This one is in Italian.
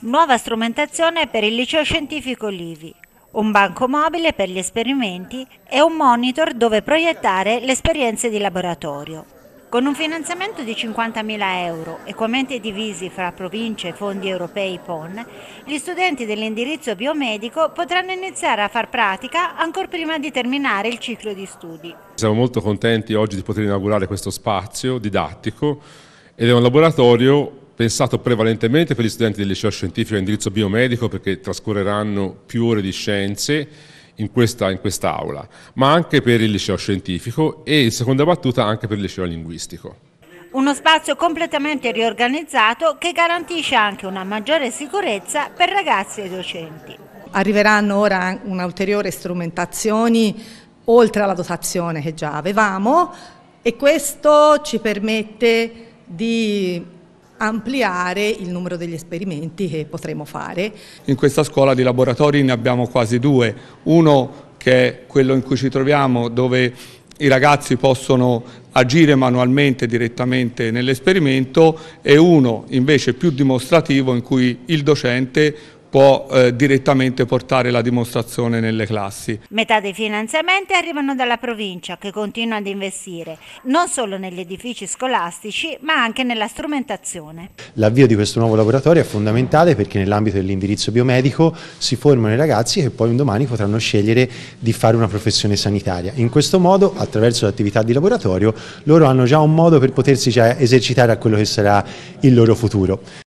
nuova strumentazione per il liceo scientifico Livi, un banco mobile per gli esperimenti e un monitor dove proiettare le esperienze di laboratorio. Con un finanziamento di 50.000 euro, equamente divisi fra province e fondi europei PON, gli studenti dell'indirizzo biomedico potranno iniziare a far pratica ancora prima di terminare il ciclo di studi. Siamo molto contenti oggi di poter inaugurare questo spazio didattico ed è un laboratorio pensato prevalentemente per gli studenti del liceo scientifico a indirizzo biomedico perché trascorreranno più ore di scienze in questa in quest'aula, ma anche per il liceo scientifico e in seconda battuta anche per il liceo linguistico. Uno spazio completamente riorganizzato che garantisce anche una maggiore sicurezza per ragazzi e docenti. Arriveranno ora un'ulteriore strumentazione oltre alla dotazione che già avevamo e questo ci permette di ampliare il numero degli esperimenti che potremo fare. In questa scuola di laboratori ne abbiamo quasi due, uno che è quello in cui ci troviamo dove i ragazzi possono agire manualmente direttamente nell'esperimento e uno invece più dimostrativo in cui il docente può eh, direttamente portare la dimostrazione nelle classi. Metà dei finanziamenti arrivano dalla provincia che continua ad investire non solo negli edifici scolastici ma anche nella strumentazione. L'avvio di questo nuovo laboratorio è fondamentale perché nell'ambito dell'indirizzo biomedico si formano i ragazzi che poi un domani potranno scegliere di fare una professione sanitaria. In questo modo, attraverso l'attività di laboratorio, loro hanno già un modo per potersi esercitare a quello che sarà il loro futuro.